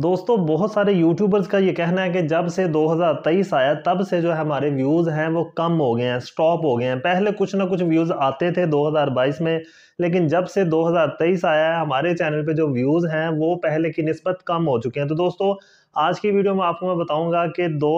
दोस्तों बहुत सारे यूट्यूबर्स का ये कहना है कि जब से 2023 आया तब से जो है हमारे व्यूज़ हैं वो कम हो गए हैं स्टॉप हो गए हैं पहले कुछ ना कुछ व्यूज़ आते थे 2022 में लेकिन जब से 2023 आया है हमारे चैनल पे जो व्यूज़ हैं वो पहले की नस्बत कम हो चुके हैं तो दोस्तों आज की वीडियो में आपको मैं बताऊँगा कि दो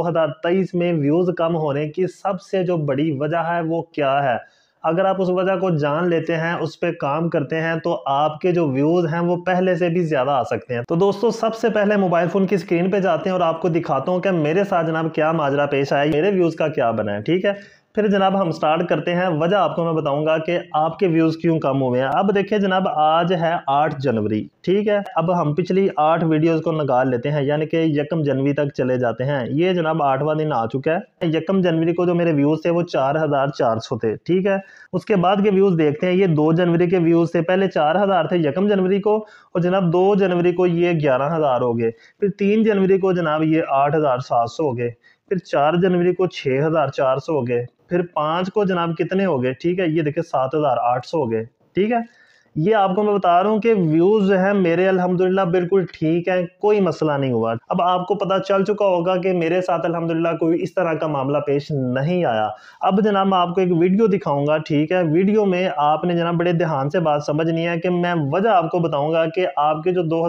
में व्यूज़ कम होने की सबसे जो बड़ी वजह है वो क्या है अगर आप उस वजह को जान लेते हैं उस पर काम करते हैं तो आपके जो व्यूज़ हैं वो पहले से भी ज़्यादा आ सकते हैं तो दोस्तों सबसे पहले मोबाइल फ़ोन की स्क्रीन पे जाते हैं और आपको दिखाता हूँ कि मेरे साथ जनाब क्या माजरा पेश आया मेरे व्यूज़ का क्या बना है ठीक है फिर जनाब हम स्टार्ट करते हैं वजह आपको मैं बताऊंगा कि आपके व्यूज़ क्यों कम हुए हैं अब देखिए जनाब आज है आठ जनवरी ठीक है अब हम पिछली आठ वीडियोस को निकाल लेते हैं यानी कि यकम जनवरी तक चले जाते हैं ये जनाब आठवां दिन आ चुका है यकम जनवरी को जो मेरे व्यूज़ थे वो चार हज़ार चार सौ थे ठीक है उसके बाद के व्यूज़ देखते हैं ये दो जनवरी के व्यूज़ थे पहले चार हज़ार थे यकम जनवरी को और जनाब दो जनवरी को ये ग्यारह हज़ार हो गए फिर तीन जनवरी को जनाब ये आठ हज़ार सात सौ हो गए फिर चार जनवरी को छः हज़ार चार सौ हो गए फिर पाँच को जनाब कितने हो गए ठीक है ये देखिए सात हज़ार आठ सौ हो गए ठीक है ये आपको मैं बता रहा हूँ कि व्यूज़ जो है मेरे अल्हम्दुलिल्लाह बिल्कुल ठीक है कोई मसला नहीं हुआ अब आपको पता चल चुका होगा कि मेरे साथ अल्हम्दुलिल्लाह कोई इस तरह का मामला पेश नहीं आया अब जनाब मैं आपको एक वीडियो दिखाऊंगा ठीक है वीडियो में आपने जनाब बड़े ध्यान से बात समझनी है कि मैं वजह आपको बताऊँगा कि आपके जो दो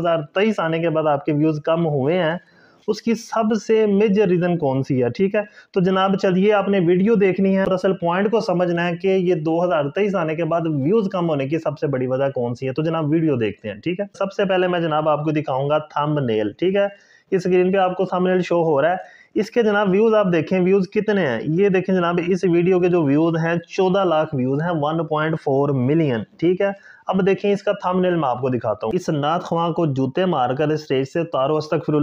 आने के बाद आपके व्यूज़ कम हुए हैं उसकी सबसे मेजर रीज़न कौन सी है ठीक है तो जनाब चलिए आपने वीडियो देखनी है दरअसल पॉइंट को समझना है कि ये दो आने के बाद व्यूज़ कम होने की सबसे बड़ी वजह कौन सी है तो जनाब वीडियो देखते हैं ठीक है सबसे पहले मैं जनाब आपको दिखाऊंगा थम्ब ठीक है इस स्क्रीन पे आपको थंबनेल शो हो रहा है इसके जनाब व्यूज़ आप देखें व्यूज़ कितने हैं ये देखें जनाब इस वीडियो के जो व्यूज़ हैं चौदह लाख व्यूज़ हैं वन पॉइंट फोर मिलियन ठीक है अब देखें इसका थंबनेल मैं आपको दिखाता हूँ इस नाथ खां को जूते मारकर स्टेज से तारो अस्तक फिर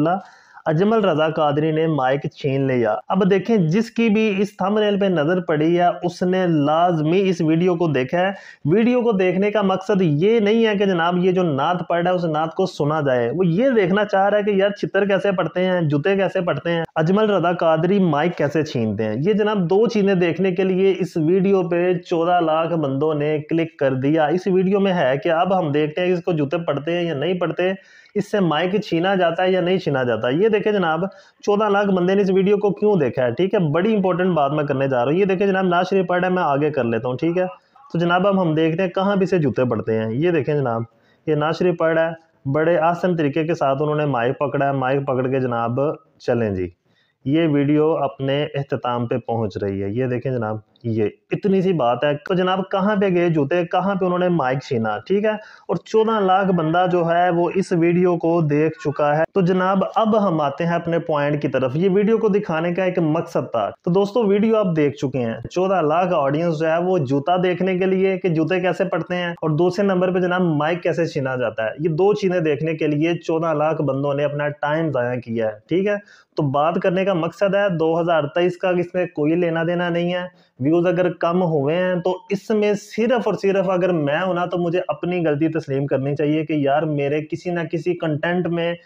अजमल रजा कादरी ने माइक छीन लिया अब देखें जिसकी भी इस थंबनेल पे नज़र पड़ी है उसने लाजमी इस वीडियो को देखा है वीडियो को देखने का मकसद ये नहीं है कि जनाब ये जो नात पढ़ है उस नात को सुना जाए वो ये देखना चाह रहा है कि यार चित्र कैसे पढ़ते हैं जूते कैसे पढ़ते हैं अजमल रजा कादरी माइक कैसे छीनते हैं ये जनाब दो चीज़ें देखने के लिए इस वीडियो पे चौदह लाख बंदों ने क्लिक कर दिया इस वीडियो में है कि अब हम देखते हैं इसको जूते पढ़ते हैं या नहीं पढ़ते इससे माइक छीना जाता है या नहीं छीना जाता ये देखे जनाब चौदह लाख बंदे ने इस वीडियो को क्यों देखा है ठीक है बड़ी इंपॉर्टेंट बात मैं करने जा रहा हूँ ये देखे जनाब ना रिपोर्ट है मैं आगे कर लेता हूँ ठीक है तो जनाब अब हम देखते हैं कहाँ भी से जूते पड़ते हैं ये देखें जनाब ये नाशरी पड़ है बड़े आसान तरीके के साथ उन्होंने माइक पकड़ा है माइक पकड़ के जनाब चलें जी ये वीडियो अपने अहतमाम पे पहुंच रही है ये देखें जनाब ये इतनी सी बात है तो जनाब कहाँ पे गए जूते कहाँ पे उन्होंने माइक छीना ठीक है और चौदह लाख बंदा जो है वो इस वीडियो को देख चुका है तो जनाब अब हम आते हैं अपने पॉइंट की तरफ ये वीडियो को दिखाने का एक मकसद था तो दोस्तों वीडियो आप देख चुके हैं चौदह लाख ऑडियंस जो है वो जूता देखने के लिए कि जूते कैसे पड़ते हैं और दूसरे नंबर पर जनाब माइक कैसे छीना जाता है ये दो चीजें देखने के लिए चौदह लाख बंदों ने अपना टाइम ज़ाया किया है ठीक है तो बात करने का मकसद है दो हज़ार तेईस का इसमें कोई लेना देना नहीं है व्यूज़ अगर कम हुए हैं तो इसमें सिर्फ और सिर्फ अगर मैं होना तो मुझे अपनी गलती तस्लीम करनी चाहिए कि यार मेरे किसी ना किसी कंटेंट में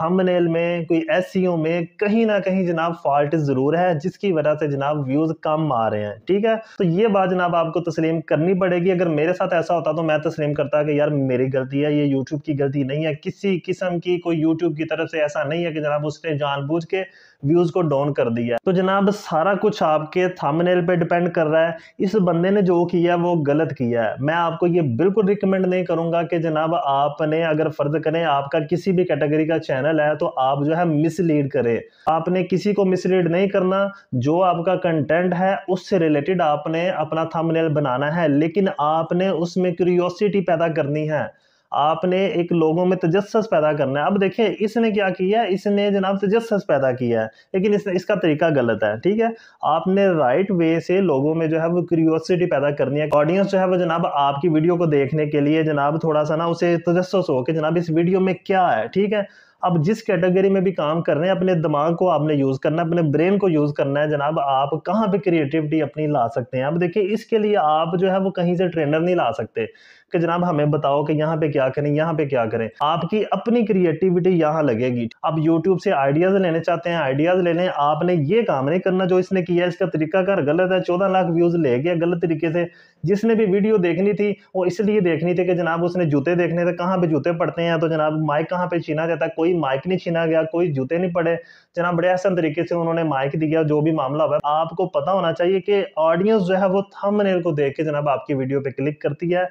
थंबनेल में कोई एस में कहीं ना कहीं जनाब फॉल्ट ज़रूर है जिसकी वजह से जनाब व्यूज़ कम आ रहे हैं ठीक है तो ये बात जनाब आपको तस्लीम करनी पड़ेगी अगर मेरे साथ ऐसा होता तो मैं तस्लीम करता कि यार मेरी गलती है ये यूट्यूब की गलती नहीं है किसी किस्म की कोई यूट्यूब की तरफ से ऐसा नहीं है कि जनाब उसने जानबूझ के व्यूज़ को डाउन कर दिया तो जनाब सारा कुछ आपके थामनेल पे डिपेंड कर रहा है इस बंदे ने जो किया वो गलत किया है मैं आपको ये बिल्कुल रिकमेंड नहीं करूँगा कि जनाब आपने अगर फ़र्ज करें आपका किसी भी कैटेगरी का चैनल है तो आप जो है मिसलीड करें आपने किसी को मिसलीड नहीं करना जो आपका कंटेंट है उससे रिलेटेड आपने अपना थामनेल बनाना है लेकिन आपने उसमें क्यूरियोसिटी पैदा करनी है आपने एक लोगों में तजस्स पैदा करना है अब देखिए इसने क्या किया है इसने जनाब तजस्स पैदा किया है लेकिन इस, इसका तरीका गलत है ठीक है आपने राइट वे से लोगों में जो है वो क्यूरियोसिटी पैदा करनी है ऑडियंस जो है वो जनाब आपकी वीडियो को देखने के लिए जनाब थोड़ा सा ना उसे तजस्स हो कि जनाब इस वीडियो में क्या है ठीक है अब जिस कैटेगरी में भी काम कर रहे हैं अपने दिमाग को आपने यूज़ करना है अपने ब्रेन को यूज़ करना है जनाब आप कहाँ पे क्रिएटिविटी अपनी ला सकते हैं अब देखिए इसके लिए आप जो है वो कहीं से ट्रेनर नहीं ला सकते कि जनाब हमें बताओ कि यहाँ पे क्या करें यहाँ पे क्या करें आपकी अपनी क्रिएटिविटी यहाँ लगेगी आप यूट्यूब से आइडियाज़ लेने चाहते हैं आइडियाज़ ले लें आपने ये काम नहीं करना जो इसने किया इसका तरीकाकार गलत है चौदह लाख व्यूज़ ले गया गलत तरीके से जिसने भी वीडियो देखनी थी वो इसलिए देखनी थी कि जनाब उसने जूते देखने थे कहाँ पे जूते पड़ते हैं तो जनाब माइक कहाँ पे छीना जाता है कोई माइक नहीं छीना गया कोई जूते नहीं पड़े जनाब बड़े आसान तरीके से उन्होंने माइक दिया जो भी मामला हुआ आपको पता होना चाहिए कि ऑडियंस जो है वो थंबनेल को देख के जनाब आपकी वीडियो पे क्लिक करती है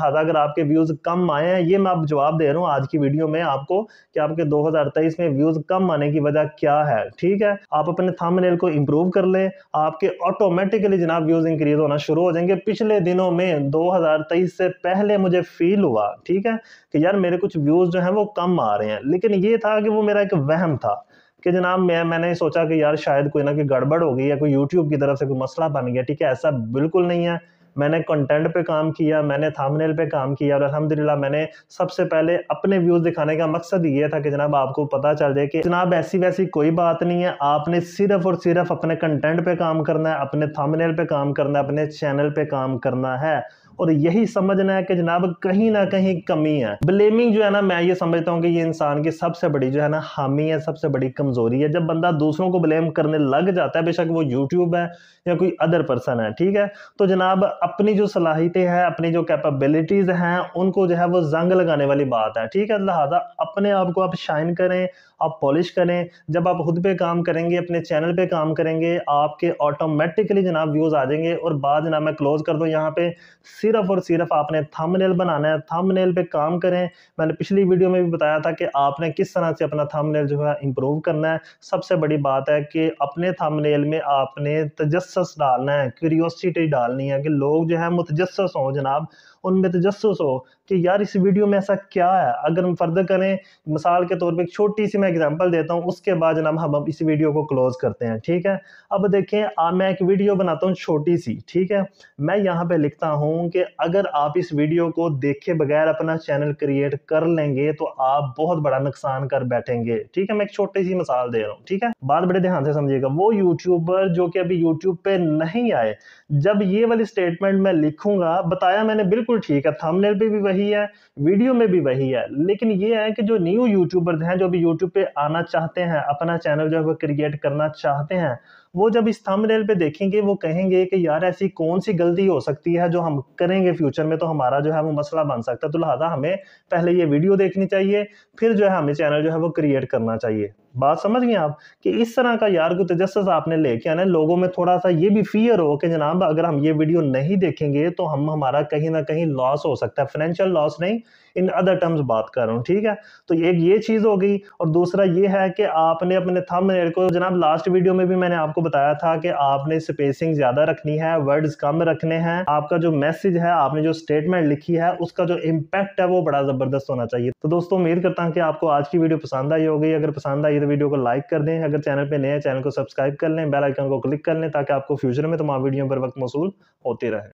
लिहाजा अगर आपके व्यूज़ कम आए हैं ये मैं आप जवाब दे रहा हूँ आज की वीडियो में आपको कि आपके 2023 में व्यूज़ कम आने की वजह क्या है ठीक है आप अपने थंबनेल को इम्प्रूव कर लें आपके ऑटोमेटिकली जनाब व्यूज़ इंक्रीज होना शुरू हो जाएंगे पिछले दिनों में दो से पहले मुझे फील हुआ ठीक है कि यार मेरे कुछ व्यूज़ जो है वो कम आ रहे हैं लेकिन ये था कि वो मेरा एक वहम था कि जनाब मैं मैंने सोचा कि यार शायद कोई ना कोई गड़बड़ हो गई या कोई YouTube की तरफ से कोई मसला बन गया ठीक है ऐसा बिल्कुल नहीं है मैंने कंटेंट पे काम किया मैंने थामनेल पे काम किया और अलहमदिल्ला मैंने सबसे पहले अपने व्यूज़ दिखाने का मकसद ये था कि जनाब आपको पता चल जाए कि जनाब ऐसी वैसी कोई बात नहीं है आपने सिर्फ और सिर्फ अपने कंटेंट पे काम करना है अपने थामनेल पे काम करना है अपने चैनल पे काम करना है और यही समझना है कि जनाब कहीं ना कहीं कमी है ब्लेमिंग जो है ना मैं ये समझता हूँ कि ये इंसान की सबसे बड़ी जो है ना हामी है सबसे बड़ी कमजोरी है जब बंदा दूसरों को ब्लेम करने लग जाता है बेशक वो यूट्यूब है या कोई अदर पर्सन है ठीक है तो जनाब अपनी जो सलाहितें हैं अपनी जो कैपेबिलिटीज़ हैं उनको जो है वो जंग लगाने वाली बात है ठीक है लिहाजा अपने आप को आप शाइन करें आप पॉलिश करें जब आप खुद पे काम करेंगे अपने चैनल पे काम करेंगे आपके ऑटोमेटिकली जनाब व्यूज़ आ जाएंगे और बाद जनाब मैं क्लोज़ कर दूँ यहाँ पे सिर्फ सिर्फ और सिर्फ आपने थंबनेल बनाना है थंबनेल पे काम करें मैंने पिछली वीडियो में भी बताया था कि आपने किस तरह से अपना थंबनेल जो है इम्प्रूव करना है सबसे बड़ी बात है कि अपने थंबनेल में आपने तजस्स डालना है क्यूरियोसिटी डालनी है कि लोग जो है मुतजस हों जनाब उनमें तजस्स हो कि यार इस वीडियो में ऐसा क्या है अगर हम फर्द करें मिसाल के तौर पर एक छोटी सी मैं एग्जाम्पल देता हूँ उसके बाद जनाब हम इस वीडियो को क्लोज़ करते हैं ठीक है अब देखें आ, मैं एक वीडियो बनाता हूँ छोटी सी ठीक है मैं यहाँ पे लिखता हूँ कि कि अगर आप इस वीडियो को देखे बगैर अपना चैनल क्रिएट कर लेंगे तो आप बहुत बड़ा नुकसान कर बैठेंगे ठीक है मैं एक छोटी सी मिसाल दे रहा हूँ ठीक है बात बड़े ध्यान से समझिएगा वो यूट्यूबर जो कि अभी यूट्यूब पे नहीं आए जब ये वाली स्टेटमेंट मैं लिखूंगा बताया मैंने बिल्कुल ठीक है थमनेल पे भी वही है वीडियो में भी वही है लेकिन ये है कि जो न्यू यूट्यूबर हैं जो अभी यूट्यूब पे आना चाहते हैं अपना चैनल जो है वो क्रिएट करना चाहते हैं वो जब इस थंबनेल पे देखेंगे वो कहेंगे कि यार ऐसी कौन सी गलती हो सकती है जो हम करेंगे फ्यूचर में तो हमारा जो है वो मसला बन सकता है तो लिहाजा हमें पहले ये वीडियो देखनी चाहिए फिर जो है हमें चैनल जो है वो क्रिएट करना चाहिए बात समझ गए आप कि इस तरह का यार को तेजस आपने लेके आना लोगों में थोड़ा सा ये भी फियर हो कि जनाब अगर हम ये वीडियो नहीं देखेंगे तो हम हमारा कहीं ना कहीं लॉस हो सकता है फाइनेंशियल लॉस नहीं इन अदर टर्म्स बात कर रहा हूँ ठीक है तो एक ये चीज़ हो गई और दूसरा ये है कि आपने अपने थम को जनाब लास्ट वीडियो में भी मैंने आपको बताया था कि आपने स्पेसिंग ज़्यादा रखनी है वर्ड्स कम रखने हैं आपका जो मैसेज है आपने जो स्टेटमेंट लिखी है उसका जो इम्पैक्ट है वो बड़ा ज़बरदस्त होना चाहिए तो दोस्तों उम्मीद करता हूँ कि आपको आज की वीडियो पसंद आई होगी अगर पसंद आई तो वीडियो को लाइक कर दें अगर चैनल पे नए हैं चैनल को सब्सक्राइब कर लें बेल आइकन को क्लिक कर लें ताकि आपको फ्यूचर में तमाम वीडियो पर वक्त मौसू होते रहे